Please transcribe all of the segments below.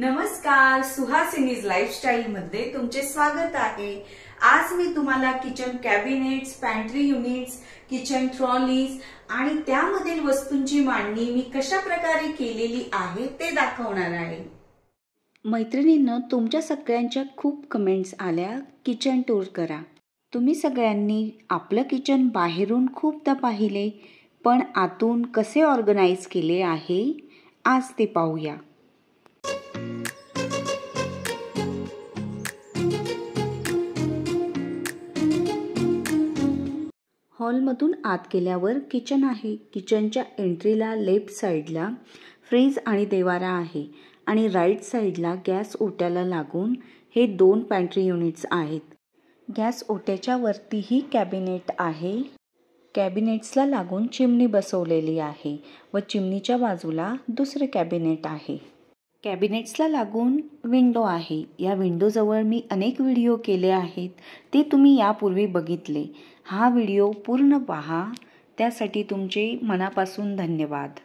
नमस्कार सुहासिनीज लाईफस्टाईल मध्ये तुमचे स्वागत आहे आज मी तुम्हाला kitchen cabinets pantry units kitchen trolleys आणि त्यामधील वस्तूंची मांडणी मी कशा प्रकारे केलेली आहे ते दाखवणार आहे मैत्रिणींना तुमच्या सगळ्यांच्या खूप कमेंट्स आल्या किचन टूर करा तुम्ही सगळ्यांनी आपलं किचन बाहेरून खूपदा पाहिले पण आतून कसे ऑर्गनाईज केले आहे आज ते पाहूया हॉलमधून आत गेल्यावर किचन आहे किचनच्या एंट्रीला लेफ्ट साईडला फ्रीज आणि देवारा आहे आणि राईट साईडला गॅस ओट्याला लागून हे दोन पॅन्ट्री युनिट्स आहेत गॅस ओट्याच्या वरतीही कॅबिनेट आहे कॅबिनेट्सला लागून चिमणी बसवलेली आहे व चिमणीच्या बाजूला दुसरे कॅबिनेट आहे कॅबिनेट्सला लागून विंडो आहे या विंडोजवळ मी अनेक व्हिडिओ केले आहेत ते तुम्ही यापूर्वी बघितले हा व्हिडिओ पूर्ण पहा त्यासाठी तुमचे मनापासून धन्यवाद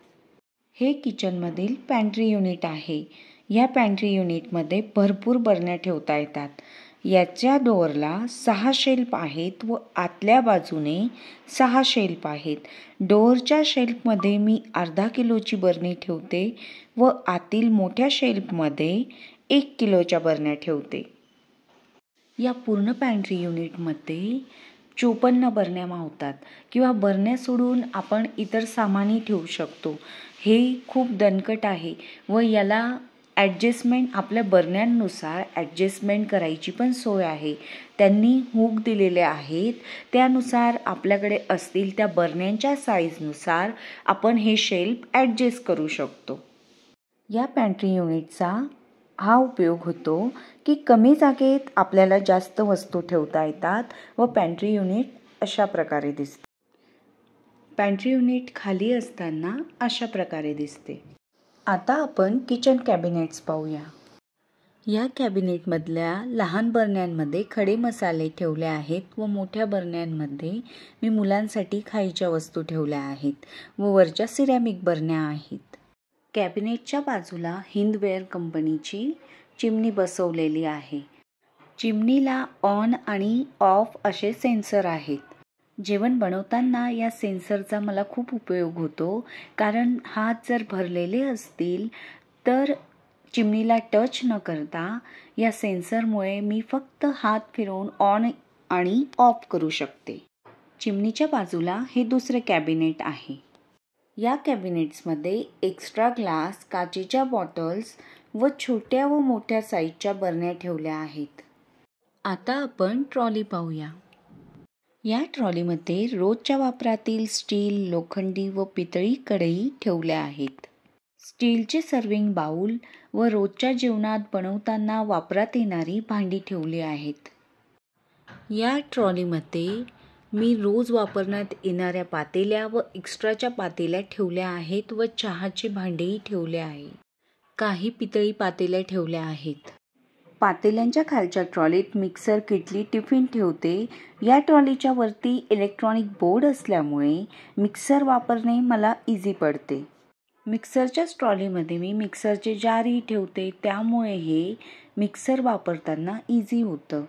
हे किचनमधील पॅन्ट्री युनिट आहे या पॅन्ट्री युनिटमध्ये भरपूर बरण्या ठेवता येतात याच्या डोअरला सहा शेल्फ आहेत व आतल्या बाजूने सहा शेल्फ आहेत डोअरच्या शेल्फमध्ये मी अर्धा किलोची बरणी ठेवते व आतील मोठ्या शेल्फमध्ये एक किलोच्या बरण्या ठेवते या पूर्ण पॅन्ट्री युनिटमध्ये चोपन्न बरण्या मावतात किंवा बरण्या सोडून आपण इतर सामानही ठेवू शकतो हे खूप दणकट आहे व याला ॲडजस्टमेंट आपल्या बरण्यांनुसार ॲडजस्टमेंट करायची पण सोय आहे त्यांनी हूक दिलेले आहेत त्यानुसार आपल्याकडे असतील त्या बरण्यांच्या साईजनुसार आपण हे शेल्फ ॲडजस्ट करू शकतो या पॅन्ट्री युनिटचा हा उपयोग होतो की कमी जागेत आपल्याला जास्त वस्तू ठेवता येतात व पॅन्ट्री युनिट अशा प्रकारे दिसते पॅन्ट्री युनिट खाली असताना अशा प्रकारे दिसते आता आपण किचन कॅबिनेट्स पाहूया या कॅबिनेटमधल्या लहान बरण्यांमध्ये खडे मसाले ठेवले आहेत व मोठ्या बरण्यांमध्ये मी मुलांसाठी खायच्या वस्तू ठेवल्या आहेत व वरच्या सिरॅमिक बरण्या आहेत कॅबिनेटच्या बाजूला हिंदवेअर कंपनीची चिमणी बसवलेली आहे चिमणीला ऑन आणि ऑफ असे सेन्सर आहेत जेवण बनवताना या सेन्सरचा मला खूप उपयोग होतो कारण हात जर भरलेले असतील तर चिमणीला टच न करता या सेन्सरमुळे मी फक्त हात फिरवून ऑन आणि ऑफ करू शकते चिमणीच्या बाजूला हे दुसरे कॅबिनेट आहे या कॅबिनेट्समध्ये एक्स्ट्रा ग्लास काचेच्या बॉटल्स व छोट्या व मोठ्या साईजच्या बरण्या ठेवल्या आहेत आता आपण ट्रॉली पाहूया या ट्रॉलीमध्ये रोजच्या वापरातील स्टील लोखंडी व पितळी कढई ठेवल्या आहेत स्टीलचे सर्विंग बाऊल व रोजच्या जेवणात बनवताना वापरात येणारी भांडी ठेवली आहेत या ट्रॉलीमध्ये मी रोज वापरण्यात येणाऱ्या पातेल्या व एक्स्ट्राच्या पातेल्या ठेवल्या आहेत व चहाचे भांडेही ठेवले आहे काही पितळी पातेल्या ठेवल्या आहेत पातेल्यांच्या खालच्या ट्रॉलीत मिक्सर किटली टिफिन ठेवते या ट्रॉलीच्या वरती इलेक्ट्रॉनिक बोर्ड असल्यामुळे मिक्सर वापरणे मला इझी पडते मिक्सरच्याच ट्रॉलीमध्ये मी मिक्सरचे जारही ठेवते त्यामुळे हे मिक्सर वापरताना इझी होतं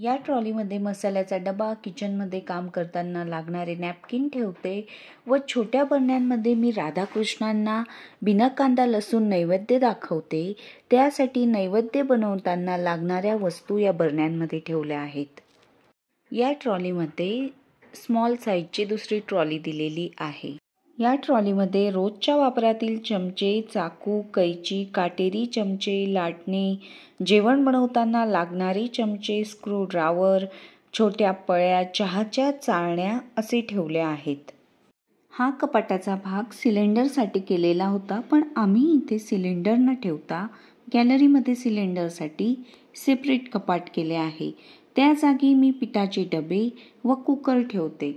या ट्रॉलीमध्ये मसाल्याचा डबा किचनमध्ये काम करताना लागणारे नॅपकिन ठेवते व छोट्या बरण्यांमध्ये मी राधाकृष्णांना बिना कांदा लसूण नैवेद्य दाखवते त्यासाठी नैवेद्य बनवताना लागणाऱ्या वस्तू या बरण्यांमध्ये ठेवल्या आहेत या ट्रॉलीमध्ये स्मॉल साईजची दुसरी ट्रॉली दिलेली आहे या ट्रॉलीमध्ये रोजच्या वापरातील चमचे चाकू कैची काटेरी चमचे लाटणे जेवण बनवताना लागणारे चमचे स्क्रूड्रावर छोट्या पळ्या चहाच्या चाळण्या असे ठेवल्या आहेत हा कपाटाचा भाग सिलेंडरसाठी केलेला होता पण आम्ही इथे सिलेंडर न ठेवता गॅलरीमध्ये सिलेंडरसाठी सेपरेट कपाट केले आहे त्या जागी मी पिठाचे डबे व कुकर ठेवते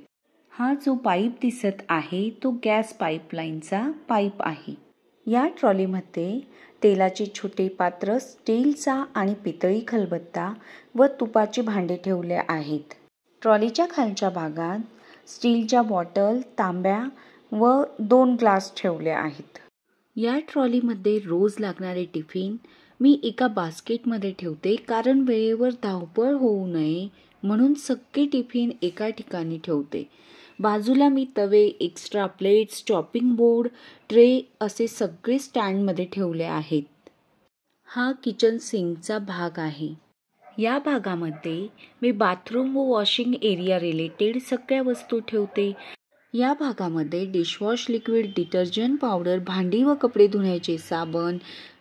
हा जो पाईप दिसत आहे तो गॅस पाईपलाईनचा पाईप आहे या ट्रॉलीमध्ये तेलाचे छोटे पात्र स्टीलचा आणि पितळी खलबत्ता व तुपाचे भांडे ठेवले आहेत ट्रॉलीच्या खालच्या भागात स्टीलच्या बॉटल तांब्या व दोन ग्लास ठेवले आहेत या ट्रॉलीमध्ये रोज लागणारे टिफिन मी एका बास्केटमध्ये ठेवते कारण वेळेवर धावपळ होऊ नये म्हणून सगळे टिफिन एका ठिकाणी ठेवते बाजूला मी तवे extra plates chopping board tray असे सगळे स्टँडमध्ये ठेवले आहेत हा किचन सिंकचा भाग आहे या भागामध्ये मी बाथरूम व वॉशिंग एरिया रिलेटेड सगळ्या वस्तू ठेवते या भागामध्ये डिशवॉश लिक्विड डिटर्जंट पावडर भांडी व कपडे धुण्याचे साबण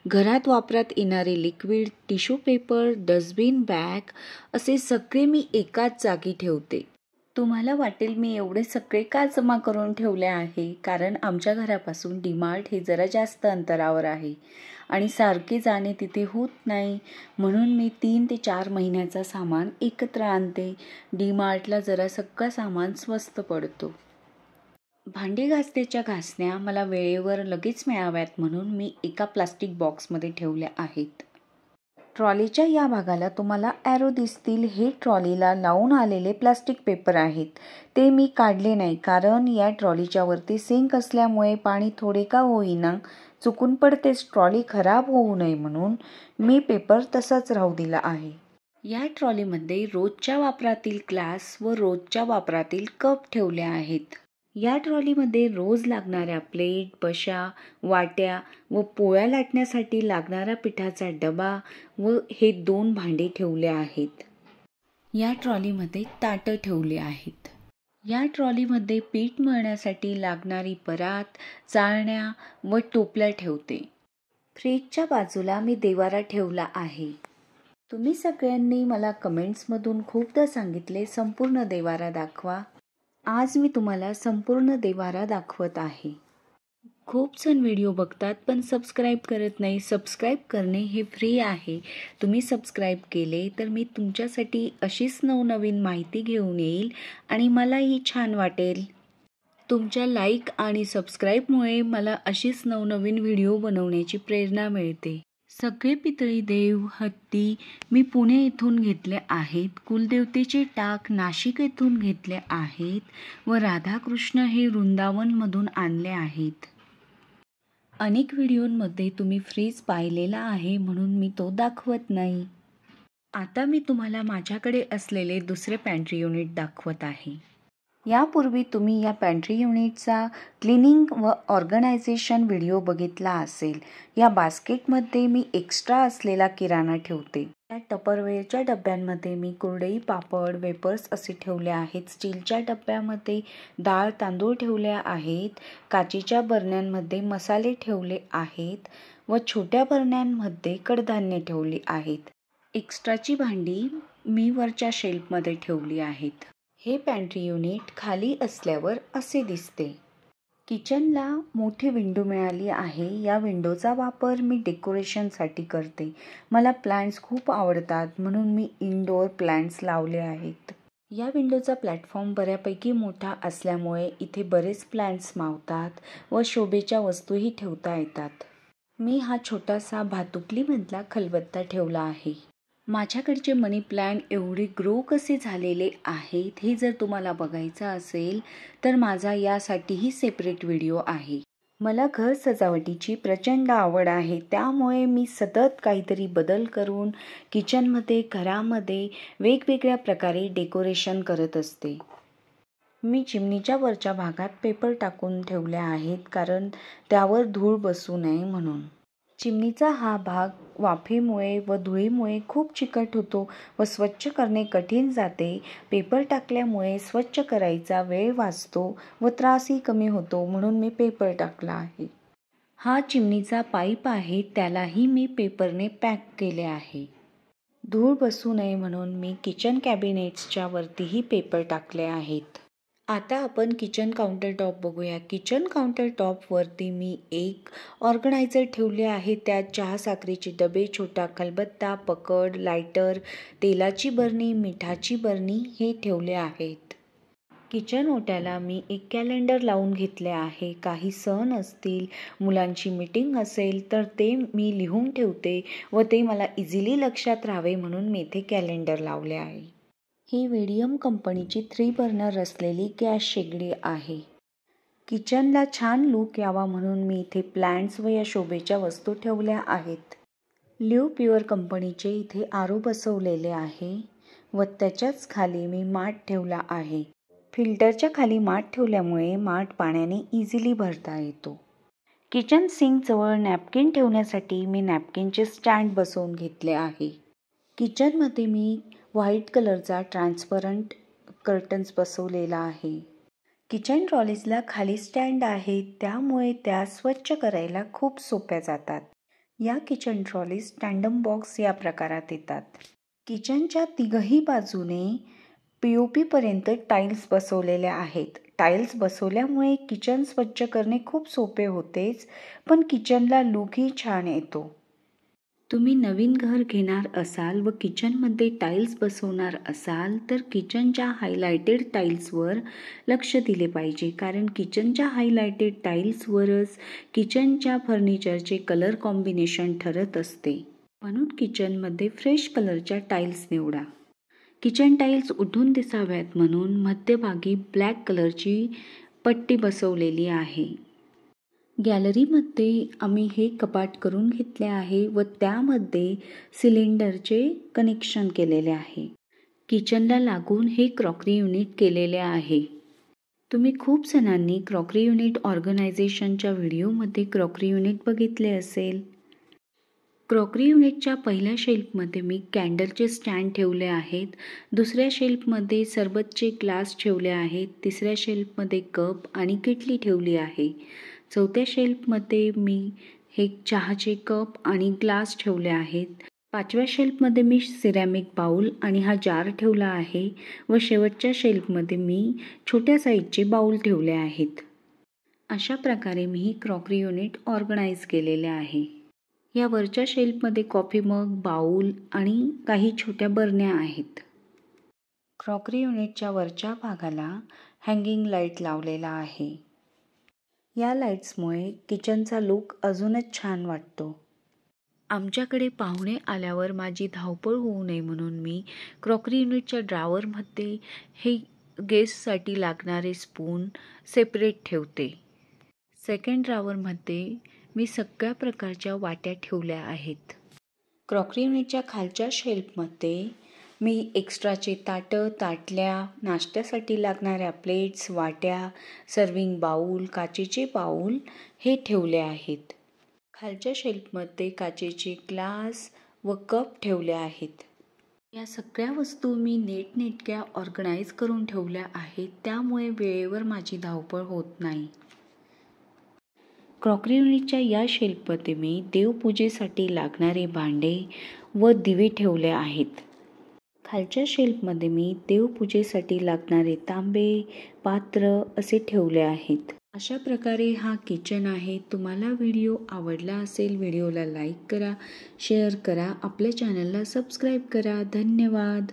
घरात वापरात येणारे liquid tissue paper dustbin bag असे सगळे मी एकाच जागी ठेवते तुम्हाला वाटेल मी एवढे सगळे का जमा करून ठेवले आहे कारण आमच्या घरापासून डीमार्ट हे जरा जास्त अंतरावर आहे आणि सारखे जाणे तिथे होत नाही म्हणून मी तीन ते चार महिन्याचा सामान एकत्र आणते डीमार्टला जरा सगळा सामान स्वस्त पडतो भांडी घासण्याच्या घासण्या मला वेळेवर लगेच मिळाव्यात म्हणून मी एका प्लास्टिक बॉक्समध्ये ठेवल्या आहेत ट्रॉलीच्या या भागाला तुम्हाला ॲरो दिसतील हे ट्रॉलीला लावून आलेले प्लास्टिक पेपर आहेत ते मी काढले नाही कारण या ट्रॉलीच्या वरती सिंक असल्यामुळे पाणी थोडे का होईना चुकून पडतेच ट्रॉली खराब होऊ नये म्हणून मी पेपर तसाच राहू दिला आहे या ट्रॉलीमध्ये रोजच्या वापरातील ग्लास व रोजच्या वापरातील कप ठेवल्या आहेत या ट्रॉलीमध्ये रोज लागणाऱ्या प्लेट बशा वाट्या व पोळ्या लाटण्यासाठी लागणारा पिठाचा डबा व हे दोन भांडे ठेवले आहेत या ट्रॉलीमध्ये ताटं ठेवले आहेत या ट्रॉलीमध्ये पीठ मळण्यासाठी लागणारी परात चाळण्या व टोपल्या ठेवते फ्रीजच्या बाजूला मी देवारा ठेवला आहे तुम्ही सगळ्यांनी मला कमेंट्समधून खूपदा सांगितले संपूर्ण देवारा दाखवा आज मी तुम्हाला संपूर्ण देवारा दाखवत आहे खूप जण व्हिडिओ बघतात पण सबस्क्राईब करत नाही सबस्क्राईब करणे हे फ्री आहे तुम्ही सबस्क्राईब केले तर मी तुमच्यासाठी अशीच नवनवीन माहिती घेऊन येईल आणि मलाही छान वाटेल तुमच्या लाईक आणि सबस्क्राईबमुळे मला अशीच नवनवीन व्हिडिओ बनवण्याची प्रेरणा मिळते सगळे पितळी देव हत्ती मी पुणे येथून घेतले आहेत कुलदेवतेचे टाक नाशिक येथून घेतले आहेत व राधाकृष्ण हे वृंदावनमधून आणले आहेत अनेक व्हिडिओमध्ये तुम्ही फ्रीज पाहिलेला आहे म्हणून मी तो दाखवत नाही आता मी तुम्हाला माझ्याकडे असलेले दुसरे पॅन्ट्री युनिट दाखवत आहे यापूर्वी तुम्ही या पॅन्ट्री युनिटचा क्लिनिंग व ऑर्गनायझेशन व्हिडिओ बघितला असेल या बास्केटमध्ये मी एक्स्ट्रा असलेला किराणा ठेवते या टपरवेअरच्या डब्यांमध्ये मी कुरडई पापड वेपर्स असे ठेवले आहेत स्टीलच्या डब्यामध्ये डाळ तांदूळ ठेवल्या आहेत काचीच्या बरण्यांमध्ये मसाले ठेवले आहेत व छोट्या बरण्यांमध्ये कडधान्य ठेवली आहेत एक्स्ट्राची भांडी मी वरच्या शेल्फमध्ये ठेवली आहेत हे पॅन्ट्री युनिट खाली असल्यावर असे दिसते किचनला मोठी विंडो मिळाली आहे या विंडोचा वापर मी डेकोरेशनसाठी करते मला प्लांट्स खूप आवडतात म्हणून मी इनडोअर प्लांट्स लावले आहेत या विंडोचा प्लॅटफॉर्म बऱ्यापैकी मोठा असल्यामुळे इथे बरेच प्लांट्स मावतात व शोभेच्या वस्तूही ठेवता येतात मी हा छोटासा भातुकलीमधला खलबत्ता ठेवला आहे माझ्याकडचे मनी प्लॅन एवढे ग्रो कसे झालेले आहेत हे जर तुम्हाला बघायचं असेल तर माझा यासाठीही सेपरेट व्हिडिओ आहे मला घर सजावटीची प्रचंड आवड आहे त्यामुळे मी सतत काहीतरी बदल करून किचनमध्ये घरामध्ये वेगवेगळ्या प्रकारे डेकोरेशन करत असते मी चिमणीच्या वरच्या भागात पेपर टाकून ठेवल्या आहेत कारण त्यावर धूळ बसू नये म्हणून चिमणीचा हा भाग वाफेमुळे व धुळीमुळे खूप चिकट होतो व स्वच्छ करणे कठीण जाते पेपर टाकल्यामुळे स्वच्छ करायचा वेळ वाचतो व त्रासही कमी होतो म्हणून मी पेपर टाकला आहे हा चिमणीचा पाईप आहे त्यालाही मी पेपरने पॅक केले आहे धूळ बसू नये म्हणून मी किचन कॅबिनेट्सच्या वरतीही पेपर टाकले आहेत आता आपण किचन काउंटरटॉप बघूया किचन काउंटरटॉपवरती मी एक ऑर्गनायझर ठेवले आहे त्यात चहा साखरेचे डबे छोटा खलबत्ता पकड लायटर तेलाची बरणी मिठाची बरणी हे ठेवले आहेत किचन ओट्याला मी एक कॅलेंडर लावून घेतले आहे काही सण असतील मुलांची मीटिंग असेल तर ते मी लिहून ठेवते व ते मला इझिली लक्षात राहावे म्हणून मी इथे कॅलेंडर लावले आहे ही विडियम कंपनीची थ्री बर्नर असलेली गॅस शेगडी आहे किचनला छान लूक यावा म्हणून मी इथे प्लॅन्ट्स व या शोभेच्या वस्तू ठेवल्या आहेत लिव प्युअर कंपनीचे इथे आरो बसवलेले आहे व त्याच्याच खाली मी माठ ठेवला आहे फिल्टरच्या खाली माठ ठेवल्यामुळे माठ पाण्याने इझिली भरता येतो किचन सिंकजवळ नॅपकिन ठेवण्यासाठी मी नॅपकिनचे स्टँड बसवून घेतले आहे किचनमध्ये मी व्हाईट कलरचा ट्रान्सपरंट कर्टन्स बसवलेला आहे किचन ट्रॉलीजला खाली स्टँड आहे त्यामुळे त्या स्वच्छ करायला खूप सोप्या जातात या किचन ट्रॉलीज टँडम बॉक्स या प्रकारात येतात किचनच्या तिघही बाजूने पी ओ पीपर्यंत टाईल्स बसवलेल्या आहेत टाईल्स बसवल्यामुळे किचन स्वच्छ करणे खूप सोपे होतेच पण किचनला लूकही छान येतो तुम्ही नवीन घर घेणार असाल व किचनमध्ये टाईल्स बसवणार असाल तर किचनच्या हायलायटेड टाईल्सवर लक्ष दिले पाहिजे कारण किचनच्या हायलायटेड टाईल्सवरच किचनच्या फर्निचरचे कलर कॉम्बिनेशन ठरत असते म्हणून किचनमध्ये फ्रेश कलरच्या टाईल्स निवडा किचन टाईल्स उठून दिसाव्यात म्हणून मध्यभागी ब्लॅक कलरची पट्टी बसवलेली आहे गॅलरीमध्ये आम्ही हे कपाट करून घेतले आहे व त्यामध्ये सिलेंडरचे कनेक्शन केलेले आहे किचनला लागून हे क्रॉकरी युनिट केलेले आहे तुम्ही खूप जणांनी क्रॉकरी युनिट ऑर्गनायझेशनच्या व्हिडिओमध्ये क्रॉकरी युनिट बघितले असेल क्रॉकरी युनिटच्या पहिल्या शेल्फमध्ये मी कॅन्डलचे स्टँड ठेवले आहेत दुसऱ्या शेल्फमध्ये सरबतचे ग्लास ठेवले आहेत तिसऱ्या शेल्फमध्ये कप आणि किटली ठेवली आहे चौथ्या शेल्फमध्ये मी हे चहाचे कप आणि ग्लास ठेवले आहेत पाचव्या शेल्फमध्ये मी सिरॅमिक बाऊल आणि हा जार ठेवला आहे व शेवटच्या शेल्फमध्ये मी छोट्या साईजचे बाऊल ठेवले आहेत अशा प्रकारे मी ही क्रॉकरी युनिट ऑर्गनाईज केलेले आहे या वरच्या शेल्फमध्ये कॉफी मग बाऊल आणि काही छोट्या बरण्या आहेत क्रॉकरी युनिटच्या वरच्या भागाला हँगिंग लाईट लावलेला आहे या लाईट्समुळे किचनचा लूक अजूनच छान वाटतो आमच्याकडे पाहुणे आल्यावर माझी धावपळ होऊ नये म्हणून मी क्रॉकरी युनिटच्या ड्रावरमध्ये हे गेस्टसाठी लागणारे स्पून सेपरेट ठेवते सेकंड ड्रावरमध्ये मी सगळ्या प्रकारच्या वाट्या ठेवल्या आहेत क्रॉकरी युनिटच्या खालच्या शेल्फमध्ये मी एक्स्ट्राचे ताटं ताटल्या नाश्त्यासाठी लागणाऱ्या प्लेट्स वाट्या सर्विंग बाऊल काचेचे बाऊल हे ठेवले आहेत खालच्या शेल्फमध्ये काचेचे ग्लास व कप ठेवले आहेत या सगळ्या वस्तू मी नेटनेटक्या ऑर्गनाईज करून ठेवल्या आहेत त्यामुळे वेळेवर माझी धावपळ होत नाही क्रॉकरी युनिटच्या या शिल्पमध्ये मी देवपूजेसाठी लागणारे भांडे व दिवे ठेवले आहेत खालच्या शेल्फमध्ये मी देवपूजेसाठी लागणारे तांबे पात्र असे ठेवले आहेत अशा प्रकारे हा किचन आहे तुम्हाला व्हिडिओ आवडला असेल व्हिडिओला लाईक करा शेअर करा आपल्या चॅनलला सबस्क्राईब करा धन्यवाद